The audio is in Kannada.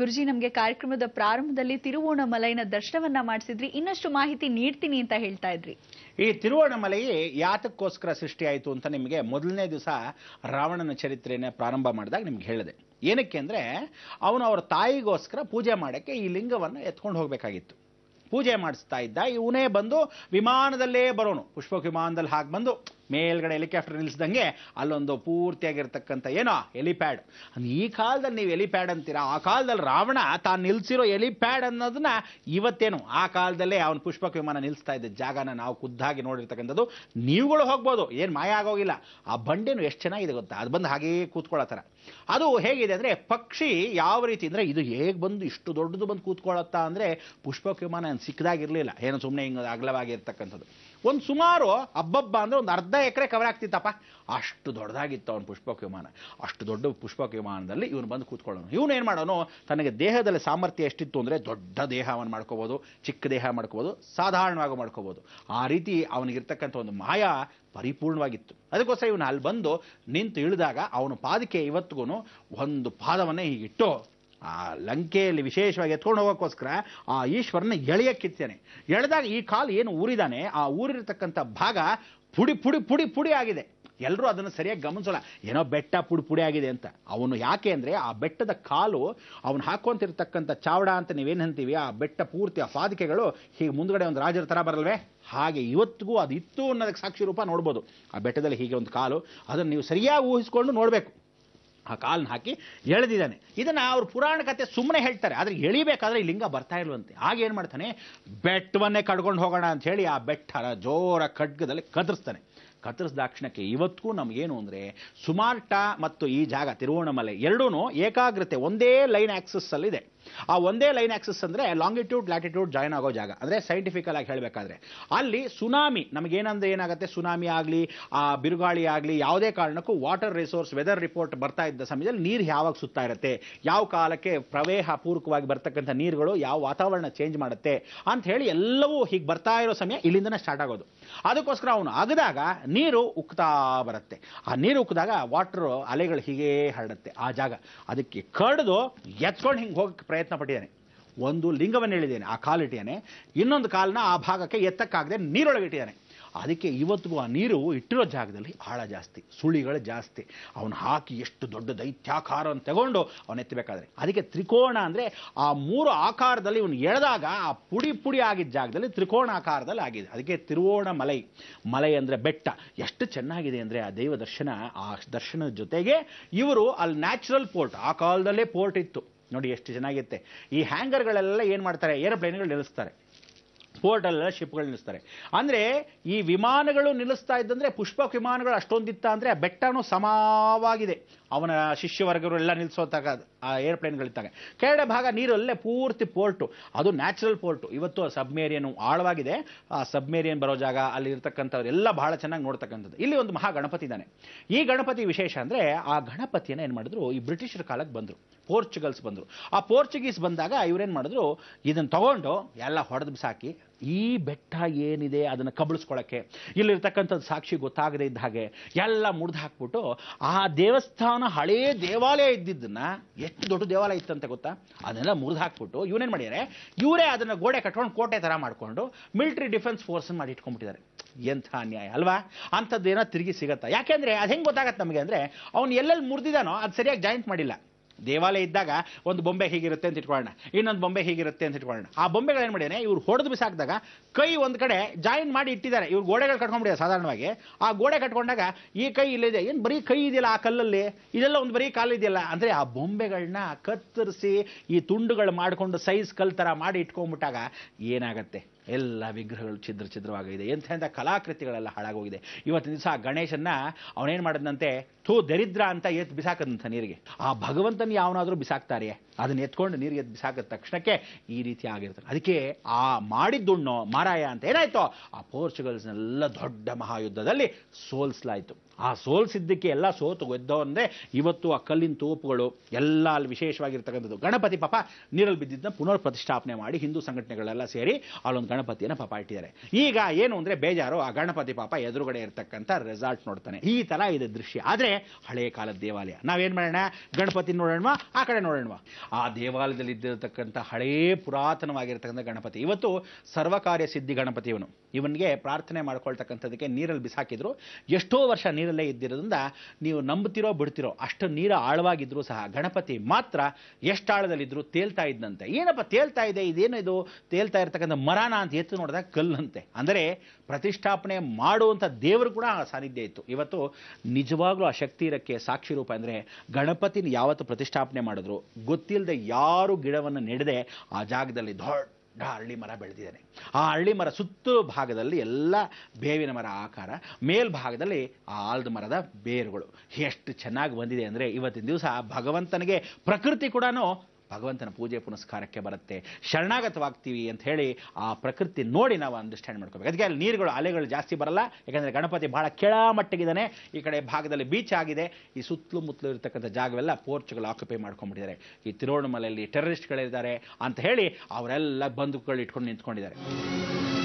ಗುರುಜಿ ನಮಗೆ ಕಾರ್ಯಕ್ರಮದ ಪ್ರಾರಂಭದಲ್ಲಿ ತಿರುವೋಣ ಮಲೈನ ದರ್ಶನವನ್ನ ಮಾಡಿಸಿದ್ರಿ ಇನ್ನಷ್ಟು ಮಾಹಿತಿ ನೀಡ್ತೀನಿ ಅಂತ ಹೇಳ್ತಾ ಇದ್ರಿ ಈ ತಿರುವೋಣಮಲೈ ಯಾತಕ್ಕೋಸ್ಕರ ಸೃಷ್ಟಿಯಾಯಿತು ಅಂತ ನಿಮಗೆ ಮೊದಲನೇ ದಿವಸ ರಾವಣನ ಚರಿತ್ರೆಯನ್ನು ಪ್ರಾರಂಭ ಮಾಡಿದಾಗ ನಿಮ್ಗೆ ಹೇಳಿದೆ ಏನಕ್ಕೆ ಅಂದರೆ ಅವನು ಅವರ ತಾಯಿಗೋಸ್ಕರ ಪೂಜೆ ಮಾಡೋಕ್ಕೆ ಈ ಲಿಂಗವನ್ನು ಎತ್ಕೊಂಡು ಹೋಗಬೇಕಾಗಿತ್ತು ಪೂಜೆ ಮಾಡಿಸ್ತಾ ಇದ್ದ ಇವನೇ ಬಂದು ವಿಮಾನದಲ್ಲೇ ಬರೋಣ ಪುಷ್ಪ ವಿಮಾನದಲ್ಲಿ ಹಾಕಿ ಬಂದು ಮೇಲ್ಗಡೆ ಹೆಲಿಕಾಪ್ಟರ್ ನಿಲ್ಲಿಸ್ದಂಗೆ ಅಲ್ಲೊಂದು ಪೂರ್ತಿಯಾಗಿರ್ತಕ್ಕಂಥ ಏನೋ ಎಲಿಪ್ಯಾಡ್ ಈ ಕಾಲದಲ್ಲಿ ನೀವು ಎಲಿಪ್ಯಾಡ್ ಅಂತೀರಾ ಆ ಕಾಲದಲ್ಲಿ ರಾವಣ ತಾನು ನಿಲ್ಲಿಸಿರೋ ಎಲಿಪ್ಯಾಡ್ ಅನ್ನೋದನ್ನ ಇವತ್ತೇನು ಆ ಕಾಲದಲ್ಲೇ ಅವನು ಪುಷ್ಪಕ ವಿಮಾನ ನಿಲ್ಲಿಸ್ತಾ ಇದ್ದ ಜಾಗನ ನಾವು ಖುದ್ದಾಗಿ ನೋಡಿರ್ತಕ್ಕಂಥದ್ದು ನೀವುಗಳು ಹೋಗ್ಬೋದು ಏನು ಮಾಯ ಆಗೋಗಿಲ್ಲ ಆ ಬಂಡೆನು ಎಷ್ಟು ಚೆನ್ನಾಗಿದೆ ಗೊತ್ತಾ ಅದು ಬಂದು ಹಾಗೇ ಕೂತ್ಕೊಳ್ಳೋ ಥರ ಅದು ಹೇಗಿದೆ ಅಂದರೆ ಪಕ್ಷಿ ಯಾವ ರೀತಿ ಅಂದರೆ ಇದು ಹೇಗೆ ಬಂದು ಇಷ್ಟು ದೊಡ್ಡದು ಬಂದು ಕೂತ್ಕೊಳ್ಳುತ್ತಾ ಅಂದರೆ ಪುಷ್ಪಕ ವಿಮಾನ ಸಿಕ್ಕದಾಗಿರಲಿಲ್ಲ ಏನು ಸುಮ್ಮನೆ ಹಿಂಗೆ ಅಗಲವಾಗಿರ್ತಕ್ಕಂಥದ್ದು ಒಂದು ಸುಮಾರು ಹಬ್ಬಬ್ಬ ಅಂದರೆ ಒಂದು ಅರ್ಧ ಎಕರೆ ಕವರ್ ಆಗ್ತಿತ್ತಪ್ಪ ಅಷ್ಟು ದೊಡ್ಡದಾಗಿತ್ತು ಅವನು ಪುಷ್ಪಕ ವಿಮಾನ ಅಷ್ಟು ದೊಡ್ಡ ಪುಷ್ಪಕ ವಿಮಾನದಲ್ಲಿ ಇವನು ಬಂದು ಕೂತ್ಕೊಳ್ಳೋನು ಇವನು ಏನು ಮಾಡೋನು ತನಗೆ ದೇಹದಲ್ಲಿ ಸಾಮರ್ಥ್ಯ ಎಷ್ಟಿತ್ತು ಅಂದರೆ ದೊಡ್ಡ ದೇಹವನ್ನು ಮಾಡ್ಕೋಬೋದು ಚಿಕ್ಕ ದೇಹ ಮಾಡ್ಕೋಬೋದು ಸಾಧಾರಣವಾಗಿ ಮಾಡ್ಕೋಬೋದು ಆ ರೀತಿ ಅವನಿಗಿರ್ತಕ್ಕಂಥ ಒಂದು ಮಾಯ ಪರಿಪೂರ್ಣವಾಗಿತ್ತು ಅದಕ್ಕೋಸ್ಕರ ಇವನು ಅಲ್ಲಿ ಬಂದು ನಿಂತು ಇಳಿದಾಗ ಅವನು ಪಾದಕ್ಕೆ ಇವತ್ತಿಗೂ ಒಂದು ಪಾದವನ್ನೇ ಹೀಗಿಟ್ಟು ಆ ಲಂಕೆಯಲ್ಲಿ ವಿಶೇಷವಾಗಿ ಎತ್ಕೊಂಡು ಹೋಗೋಕ್ಕೋಸ್ಕರ ಆ ಈಶ್ವರನ ಎಳೆಯಕ್ಕಿತ್ತೇನೆ ಎಳೆದಾಗ ಈ ಕಾಲು ಏನು ಊರಿದಾನೆ ಆ ಊರಿರತಕ್ಕಂಥ ಭಾಗ ಪುಡಿ ಪುಡಿ ಪುಡಿ ಪುಡಿ ಆಗಿದೆ ಎಲ್ಲರೂ ಅದನ್ನು ಸರಿಯಾಗಿ ಗಮನಿಸೋಲ್ಲ ಏನೋ ಬೆಟ್ಟ ಪುಡಿ ಪುಡಿ ಆಗಿದೆ ಅಂತ ಅವನು ಯಾಕೆ ಅಂದರೆ ಆ ಬೆಟ್ಟದ ಕಾಲು ಅವನು ಹಾಕೊಂತಿರ್ತಕ್ಕಂಥ ಚಾವಡ ಅಂತ ನೀವೇನು ಅಂತೀವಿ ಆ ಬೆಟ್ಟ ಪೂರ್ತಿ ಆ ಪಾದಿಕೆಗಳು ಹೀಗೆ ಮುಂದ್ಗಡೆ ಒಂದು ರಾಜರ ಥರ ಬರಲ್ವೇ ಹಾಗೆ ಇವತ್ತಿಗೂ ಅದು ಇತ್ತು ಅನ್ನೋದಕ್ಕೆ ಸಾಕ್ಷಿ ರೂಪ ನೋಡ್ಬೋದು ಆ ಬೆಟ್ಟದಲ್ಲಿ ಹೀಗೆ ಒಂದು ಕಾಲು ಅದನ್ನು ನೀವು ಸರಿಯಾಗಿ ಊಹಿಸಿಕೊಂಡು ನೋಡಬೇಕು ಕಾಲನ್ನ ಹಾಕಿ ಎಳೆದಿದ್ದಾನೆ ಇದನ್ನು ಅವ್ರ ಪುರಾಣ ಕತೆ ಸುಮ್ಮನೆ ಹೇಳ್ತಾರೆ ಆದರೆ ಎಳಿಬೇಕಾದ್ರೆ ಈ ಲಿಂಗ ಬರ್ತಾ ಇಲ್ವಂತೆ ಏನು ಮಾಡ್ತಾನೆ ಬೆಟ್ಟವನ್ನೇ ಕಡ್ಕೊಂಡು ಹೋಗೋಣ ಅಂತ ಹೇಳಿ ಆ ಬೆಟ್ಟರ ಜೋರ ಖಡ್ಗದಲ್ಲಿ ಕದರ್ಸ್ತಾನೆ ಕತ್ತರಿಸಿದ ದಾಕ್ಷಿಣಕ್ಕೆ ಇವತ್ತಿಗೂ ನಮಗೇನು ಅಂದರೆ ಸುಮಾರ್ಟ ಮತ್ತು ಈ ಜಾಗ ತಿರುವಣಮಲೆ ಎರಡೂ ಏಕಾಗ್ರತೆ ಒಂದೇ ಲೈನ್ ಆ್ಯಕ್ಸಸ್ಸಲ್ಲಿದೆ ಆ ಒಂದೇ ಲೈನ್ ಆ್ಯಕ್ಸಸ್ ಅಂದರೆ ಲಾಂಗಿಟ್ಯೂಡ್ ಲ್ಯಾಟಿಟ್ಯೂಡ್ ಜಾಯ್ನ್ ಆಗೋ ಜಾಗ ಅಂದರೆ ಸೈಂಟಿಫಿಕಲ್ ಆಗಿ ಹೇಳಬೇಕಾದ್ರೆ ಅಲ್ಲಿ ಸುನಾಮಿ ನಮಗೇನಂದ್ರೆ ಏನಾಗುತ್ತೆ ಸುನಾಮಿ ಆಗಲಿ ಆ ಬಿರುಗಾಳಿ ಆಗಲಿ ಯಾವುದೇ ಕಾರಣಕ್ಕೂ ವಾಟರ್ ರಿಸೋರ್ಸ್ ವೆದರ್ ರಿಪೋರ್ಟ್ ಬರ್ತಾ ಇದ್ದ ಸಮಯದಲ್ಲಿ ನೀರು ಯಾವಾಗ ಸುತ್ತಾ ಇರುತ್ತೆ ಯಾವ ಕಾಲಕ್ಕೆ ಪ್ರವೇಹ ಪೂರ್ವಕವಾಗಿ ಬರ್ತಕ್ಕಂಥ ನೀರುಗಳು ಯಾವ ವಾತಾವರಣ ಚೇಂಜ್ ಮಾಡುತ್ತೆ ಅಂತ ಹೇಳಿ ಎಲ್ಲವೂ ಹೀಗೆ ಬರ್ತಾ ಇರೋ ಸಮಯ ಇಲ್ಲಿಂದನೇ ಸ್ಟಾರ್ಟ್ ಆಗೋದು ಅದಕ್ಕೋಸ್ಕರ ಅವನು ಅಗದಾಗ ನೀರು ಉಕ್ತಾ ಬರುತ್ತೆ ಆ ನೀರು ಉಕ್ಕಿದಾಗ ವಾಟರ್ ಅಲೆಗಳು ಹೀಗೆ ಹರಡುತ್ತೆ ಆ ಜಾಗ ಅದಕ್ಕೆ ಕಡ್ದು ಎತ್ಕೊಂಡು ಹಿಂಗೆ ಹೋಗಕ್ಕೆ ಪ್ರಯತ್ನ ಪಟ್ಟಿದ್ದಾನೆ ಒಂದು ಲಿಂಗವನ್ನು ಹೇಳಿದ್ದೇನೆ ಆ ಕಾಲಿಟ್ಟಿದ್ದಾನೆ ಇನ್ನೊಂದು ಕಾಲನ್ನ ಆ ಭಾಗಕ್ಕೆ ಎತ್ತಕ್ಕಾಗದೆ ಇಟ್ಟಿದ್ದಾನೆ ಅದಕ್ಕೆ ಇವತ್ತಿಗೂ ಆ ನೀರು ಇಟ್ಟಿರೋ ಜಾಗದಲ್ಲಿ ಆಳ ಜಾಸ್ತಿ ಸುಳಿಗಳು ಜಾಸ್ತಿ ಅವನು ಹಾಕಿ ಎಷ್ಟು ದೊಡ್ಡ ದೈತ್ಯಾಕಾರವನ್ನು ತಗೊಂಡು ಅವನ ಎತ್ತಬೇಕಾದ್ರೆ ಅದಕ್ಕೆ ತ್ರಿಕೋಣ ಅಂದರೆ ಆ ಮೂರು ಆಕಾರದಲ್ಲಿ ಇವನು ಎಳೆದಾಗ ಆ ಪುಡಿ ಪುಡಿ ಆಗಿದ್ದ ಜಾಗದಲ್ಲಿ ತ್ರಿಕೋಣ ಆಕಾರದಲ್ಲಿ ಆಗಿದೆ ಅದಕ್ಕೆ ತಿರುವೋಣ ಮಲೈ ಮಲೈ ಅಂದರೆ ಬೆಟ್ಟ ಎಷ್ಟು ಚೆನ್ನಾಗಿದೆ ಅಂದರೆ ಆ ದೈವ ದರ್ಶನ ಆ ದರ್ಶನದ ಜೊತೆಗೆ ಇವರು ಅಲ್ಲಿ ನ್ಯಾಚುರಲ್ ಪೋರ್ಟ್ ಆ ಕಾಲದಲ್ಲೇ ಪೋರ್ಟ್ ಇತ್ತು ನೋಡಿ ಎಷ್ಟು ಚೆನ್ನಾಗಿರುತ್ತೆ ಈ ಹ್ಯಾಂಗರ್ಗಳೆಲ್ಲ ಏನು ಮಾಡ್ತಾರೆ ಏರೋಪ್ಲೇನ್ಗಳು ನಿಲ್ಲಿಸ್ತಾರೆ ಪೋರ್ಟಲ್ಲ ಶಿಪ್ಗಳು ನಿಲ್ಲಿಸ್ತಾರೆ ಅಂದರೆ ಈ ವಿಮಾನಗಳು ನಿಲ್ಲಿಸ್ತಾ ಇದ್ದಂದ್ರೆ ಪುಷ್ಪ ವಿಮಾನಗಳು ಅಷ್ಟೊಂದಿತ್ತ ಅಂದರೆ ಆ ಬೆಟ್ಟನೂ ಸಮವಾಗಿದೆ ಅವನ ಎಲ್ಲ ನಿಲ್ಲಿಸೋತಾಗ ಆ ಏರ್ಪ್ಲೇನ್ಗಳಿದ್ದಾಗ ಕೆರಡೆ ಭಾಗ ನೀರಲ್ಲೇ ಪೂರ್ತಿ ಪೋರ್ಟು ಅದು ನ್ಯಾಚುರಲ್ ಪೋರ್ಟು ಇವತ್ತು ಸಬ್ಮೇರಿಯನ್ನು ಆಳವಾಗಿದೆ ಆ ಸಬ್ಮೇರಿಯನ್ ಬರೋ ಜಾಗ ಅಲ್ಲಿರ್ತಕ್ಕಂಥವರೆಲ್ಲ ಬಹಳ ಚೆನ್ನಾಗಿ ನೋಡ್ತಕ್ಕಂಥದ್ದು ಇಲ್ಲಿ ಒಂದು ಮಹಾ ಗಣಪತಿ ಇದ್ದಾನೆ ಈ ಗಣಪತಿ ವಿಶೇಷ ಅಂದರೆ ಆ ಗಣಪತಿಯನ್ನು ಏನು ಮಾಡಿದ್ರು ಈ ಬ್ರಿಟಿಷರ ಕಾಲಕ್ಕೆ ಬಂದರು ಪೋರ್ಚುಗಲ್ಸ್ ಬಂದರು ಆ ಪೋರ್ಚುಗೀಸ್ ಬಂದಾಗ ಇವರೇನು ಮಾಡಿದ್ರು ಇದನ್ನು ತಗೊಂಡು ಎಲ್ಲ ಹೊಡೆದು ಸಾಕಿ ಈ ಬೆಟ್ಟ ಏನಿದೆ ಅದನ್ನು ಕಬಳಿಸ್ಕೊಳ್ಳೋಕ್ಕೆ ಇಲ್ಲಿರ್ತಕ್ಕಂಥದ್ದು ಸಾಕ್ಷಿ ಗೊತ್ತಾಗದೇ ಇದ್ದ ಹಾಗೆ ಎಲ್ಲ ಮುರಿದು ಹಾಕ್ಬಿಟ್ಟು ಆ ದೇವಸ್ಥಾನ ಹಳೇ ದೇವಾಲಯ ಇದ್ದಿದ್ದನ್ನ ಎಷ್ಟು ದೊಡ್ಡ ದೇವಾಲಯ ಇತ್ತಂತೆ ಗೊತ್ತಾ ಅದನ್ನೆಲ್ಲ ಮುರಿದು ಹಾಕ್ಬಿಟ್ಟು ಇವನೇನು ಮಾಡಿದ್ದಾರೆ ಇವರೇ ಅದನ್ನು ಗೋಡೆ ಕಟ್ಕೊಂಡು ಕೋಟೆ ಥರ ಮಾಡಿಕೊಂಡು ಮಿಲಿಟರಿ ಡಿಫೆನ್ಸ್ ಫೋರ್ಸನ್ನು ಮಾಡಿ ಇಟ್ಕೊಂಡ್ಬಿಟ್ಟಿದ್ದಾರೆ ಎಂಥ ಅನ್ಯಾಯ ಅಲ್ವಾ ಅಂಥದ್ದೇನೋ ತಿರುಗಿ ಸಿಗತ್ತಾ ಯಾಕೆಂದರೆ ಅದು ಹೆಂಗೆ ಗೊತ್ತಾಗತ್ತೆ ನಮಗೆ ಅಂದರೆ ಅವನು ಎಲ್ಲೆಲ್ಲಿ ಮುರಿದಿದ್ದಾನೋ ಅದು ಸರಿಯಾಗಿ ಜಾಯಿಂಟ್ ಮಾಡಿಲ್ಲ ದೇವಾಲಯ ಇದ್ದಾಗ ಒಂದು ಬೊಂಬೆ ಹೀಗಿರುತ್ತೆ ಅಂತ ಇಟ್ಕೊಳ್ಳೋಣ ಇನ್ನೊಂದು ಬೊಂಬೆ ಹೀಗಿರುತ್ತೆ ಅಂತ ಇಟ್ಕೊಳ್ಳೋಣ ಆ ಬೊಂಬೆಗಳೇನು ಮಾಡಿದಾನೆ ಇವ್ರು ಹೊಡೆದು ಬಿಸಾಕಿದಾಗ ಕೈ ಒಂದು ಕಡೆ ಜಾಯಿನ್ ಮಾಡಿ ಇಟ್ಟಿದ್ದಾರೆ ಇವ್ರು ಗೋಡೆಗಳು ಕಟ್ಕೊಂಡ್ಬಿಡಿದೆ ಸಾಧಾರಣವಾಗಿ ಆ ಗೋಡೆ ಕಟ್ಕೊಂಡಾಗ ಈ ಕೈ ಇಲ್ಲಿದೆ ಏನು ಬರೀ ಕೈ ಇದೆಯಲ್ಲ ಆ ಕಲ್ಲಲ್ಲಿ ಇದೆಲ್ಲ ಒಂದು ಬರೀ ಕಾಲು ಇದೆಯಲ್ಲ ಅಂದರೆ ಆ ಬೊಂಬೆಗಳನ್ನ ಕತ್ತರಿಸಿ ಈ ತುಂಡುಗಳು ಮಾಡಿಕೊಂಡು ಸೈಜ್ ಕಲ್ ಥರ ಮಾಡಿ ಇಟ್ಕೊಂಡ್ಬಿಟ್ಟಾಗ ಏನಾಗುತ್ತೆ ಎಲ್ಲ ವಿಗ್ರಹಗಳು ಛಿದ್ರ ಛಿದ್ರವಾಗಿದೆ ಎಂಥ ಕಲಾಕೃತಿಗಳೆಲ್ಲ ಹಾಳಾಗೋಗಿದೆ ಇವತ್ತಿನ ದಿವಸ ಆ ಗಣೇಶನ್ನ ಅವನೇನು ಮಾಡಿದಂತೆ ಥೂ ದರಿದ್ರ ಅಂತ ಎತ್ತು ಬಿಸಾಕದಂಥ ನೀರಿಗೆ ಆ ಭಗವಂತನ ಯಾವನಾದರೂ ಬಿಸಾಕ್ತಾರೆ ಅದನ್ನ ಎತ್ಕೊಂಡು ನೀರಿಗೆ ಎತ್ತು ಬಿಸಾಕಿದ ತಕ್ಷಣಕ್ಕೆ ಈ ರೀತಿ ಆಗಿರ್ತಾರೆ ಅದಕ್ಕೆ ಆ ಮಾಡಿದ್ದುಣ್ಣು ಮಾರಾಯ ಅಂತ ಏನಾಯ್ತು ಆ ಪೋರ್ಚುಗಲ್ಸ್ನೆಲ್ಲ ದೊಡ್ಡ ಮಹಾಯುದ್ಧದಲ್ಲಿ ಸೋಲ್ಸ್ಲಾಯಿತು ಆ ಸೋಲ್ಸಿದ್ದಕ್ಕೆ ಎಲ್ಲ ಸೋತು ಅಂದರೆ ಇವತ್ತು ಆ ಕಲ್ಲಿನ ತೋಪುಗಳು ಎಲ್ಲ ಅಲ್ಲಿ ವಿಶೇಷವಾಗಿರ್ತಕ್ಕಂಥದ್ದು ಗಣಪತಿ ಪಾಪ ನೀರಲ್ಲಿ ಬಿದ್ದಿದ್ದನ್ನ ಪುನರ್ ಪ್ರತಿಷ್ಠಾಪನೆ ಮಾಡಿ ಹಿಂದೂ ಸಂಘಟನೆಗಳೆಲ್ಲ ಸೇರಿ ಅಲ್ಲೊಂದು ಗಣ ಗಣಪತಿಯನ್ನು ಪಾಪ ಇಟ್ಟಿದ್ದಾರೆ ಈಗ ಏನು ಅಂದರೆ ಬೇಜಾರು ಆ ಗಣಪತಿ ಪಾಪ ಎದುರುಗಡೆ ಇರತಕ್ಕಂಥ ರೆಸಾರ್ಟ್ ನೋಡ್ತಾನೆ ಈ ಥರ ಇದೆ ದೃಶ್ಯ ಆದರೆ ಹಳೆಯ ಕಾಲದ ದೇವಾಲಯ ನಾವೇನು ಮಾಡೋಣ ಗಣಪತಿ ನೋಡೋಣ ಆ ಕಡೆ ನೋಡೋಣವಾ ಆ ದೇವಾಲಯದಲ್ಲಿ ಇದ್ದಿರತಕ್ಕಂಥ ಹಳೇ ಪುರಾತನವಾಗಿರ್ತಕ್ಕಂಥ ಗಣಪತಿ ಇವತ್ತು ಸರ್ವಕಾರ್ಯ ಸಿದ್ಧಿ ಗಣಪತಿ ಇವನು ಇವನಿಗೆ ಪ್ರಾರ್ಥನೆ ಮಾಡ್ಕೊಳ್ತಕ್ಕಂಥದಕ್ಕೆ ನೀರಲ್ಲಿ ಬಿಸಾಕಿದ್ರು ಎಷ್ಟೋ ವರ್ಷ ನೀರಲ್ಲೇ ಇದ್ದಿರೋದ್ರಿಂದ ನೀವು ನಂಬುತ್ತಿರೋ ಬಿಡ್ತಿರೋ ಅಷ್ಟು ನೀರು ಆಳವಾಗಿದ್ರು ಸಹ ಗಣಪತಿ ಮಾತ್ರ ಎಷ್ಟು ಆಳದಲ್ಲಿದ್ದರೂ ತೇಲ್ತಾ ಇದ್ದಂತೆ ಏನಪ್ಪ ತೇಲ್ತಾ ಇದೆ ಇದೇನು ಇದು ತೇಲ್ತಾ ಇರ್ತಕ್ಕಂಥ ಮರಾನ ಅಂತ ಎತ್ತು ನೋಡಿದಾಗ ಕಲ್ಲಂತೆ ಅಂದರೆ ಪ್ರತಿಷ್ಠಾಪನೆ ಮಾಡುವಂಥ ದೇವರು ಕೂಡ ಆ ಸಾನ್ನಿಧ್ಯ ಇತ್ತು ಇವತ್ತು ನಿಜವಾಗ್ಲೂ ಆ ಶಕ್ತಿ ಇರಕ್ಕೆ ಸಾಕ್ಷಿ ರೂಪ ಅಂದರೆ ಗಣಪತಿನ ಯಾವತ್ತು ಪ್ರತಿಷ್ಠಾಪನೆ ಮಾಡಿದ್ರು ಗೊತ್ತಿಲ್ಲದೆ ಯಾರು ಗಿಡವನ್ನು ನೆಡದೆ ಆ ಜಾಗದಲ್ಲಿ ದೊಡ್ಡ ಹಳ್ಳಿ ಮರ ಬೆಳೆದಿದ್ದಾನೆ ಆ ಹಳ್ಳಿ ಮರ ಸುತ್ತಲೂ ಭಾಗದಲ್ಲಿ ಎಲ್ಲ ಬೇವಿನ ಮರ ಆಕಾರ ಮೇಲ್ಭಾಗದಲ್ಲಿ ಆ ಆಲ್ದ ಮರದ ಬೇರುಗಳು ಎಷ್ಟು ಚೆನ್ನಾಗಿ ಬಂದಿದೆ ಅಂದರೆ ಇವತ್ತಿನ ದಿವಸ ಭಗವಂತನಿಗೆ ಪ್ರಕೃತಿ ಕೂಡ ಭಗವಂತನ ಪೂಜೆ ಪುನಸ್ಕಾರಕ್ಕೆ ಬರುತ್ತೆ ಶರಣಾಗತವಾಗ್ತೀವಿ ಅಂತ ಹೇಳಿ ಆ ಪ್ರಕೃತಿ ನೋಡಿ ನಾವು ಅಂಡರ್ಸ್ಟ್ಯಾಂಡ್ ಮಾಡ್ಕೋಬೇಕು ಅದಕ್ಕೆ ಅಲ್ಲಿ ನೀರುಗಳು ಅಲೆಗಳು ಜಾಸ್ತಿ ಬರಲ್ಲ ಯಾಕಂದರೆ ಗಣಪತಿ ಭಾಳ ಕೆಳ ಮಟ್ಟಗಿದ್ದಾನೆ ಈ ಕಡೆ ಭಾಗದಲ್ಲಿ ಬೀಚ್ ಆಗಿದೆ ಈ ಸುತ್ತಲೂ ಇರತಕ್ಕಂಥ ಜಾಗವೆಲ್ಲ ಪೋರ್ಚುಗಲ್ ಆಕ್ಯುಪೈ ಮಾಡ್ಕೊಂಡ್ಬಿಟ್ಟಿದ್ದಾರೆ ಈ ತಿರುವಣಮಲೆಯಲ್ಲಿ ಟೆರರಿಸ್ಟ್ಗಳಿದ್ದಾರೆ ಅಂತ ಹೇಳಿ ಅವರೆಲ್ಲ ಬಂದೂಕುಗಳು ಇಟ್ಕೊಂಡು ನಿಂತ್ಕೊಂಡಿದ್ದಾರೆ